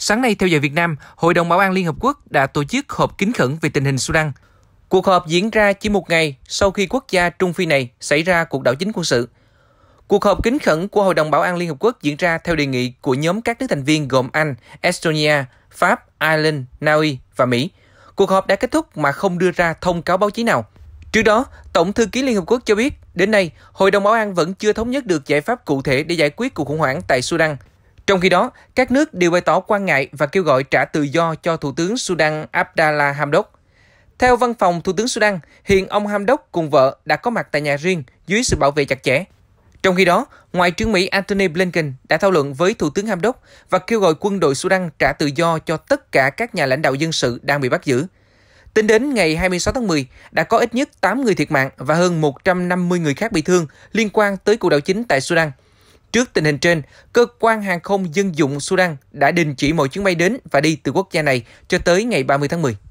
Sáng nay theo giờ Việt Nam, Hội đồng Bảo an Liên Hợp Quốc đã tổ chức họp kín khẩn về tình hình Sudan. Cuộc họp diễn ra chỉ một ngày sau khi quốc gia Trung Phi này xảy ra cuộc đảo chính quân sự. Cuộc họp kín khẩn của Hội đồng Bảo an Liên Hợp Quốc diễn ra theo đề nghị của nhóm các nước thành viên gồm Anh, Estonia, Pháp, Ireland, Na Uy và Mỹ. Cuộc họp đã kết thúc mà không đưa ra thông cáo báo chí nào. Trước đó, Tổng thư ký Liên Hợp Quốc cho biết, đến nay, Hội đồng Bảo an vẫn chưa thống nhất được giải pháp cụ thể để giải quyết cuộc khủng hoảng tại Sudan – trong khi đó, các nước đều bày tỏ quan ngại và kêu gọi trả tự do cho Thủ tướng Sudan Abdallah Hamdok. Theo văn phòng Thủ tướng Sudan, hiện ông Hamdok cùng vợ đã có mặt tại nhà riêng dưới sự bảo vệ chặt chẽ. Trong khi đó, Ngoại trưởng Mỹ Antony Blinken đã thảo luận với Thủ tướng Hamdok và kêu gọi quân đội Sudan trả tự do cho tất cả các nhà lãnh đạo dân sự đang bị bắt giữ. Tính đến ngày 26 tháng 10, đã có ít nhất 8 người thiệt mạng và hơn 150 người khác bị thương liên quan tới cuộc đảo chính tại Sudan – Trước tình hình trên, cơ quan hàng không dân dụng Sudan đã đình chỉ mọi chuyến bay đến và đi từ quốc gia này cho tới ngày 30 tháng 10.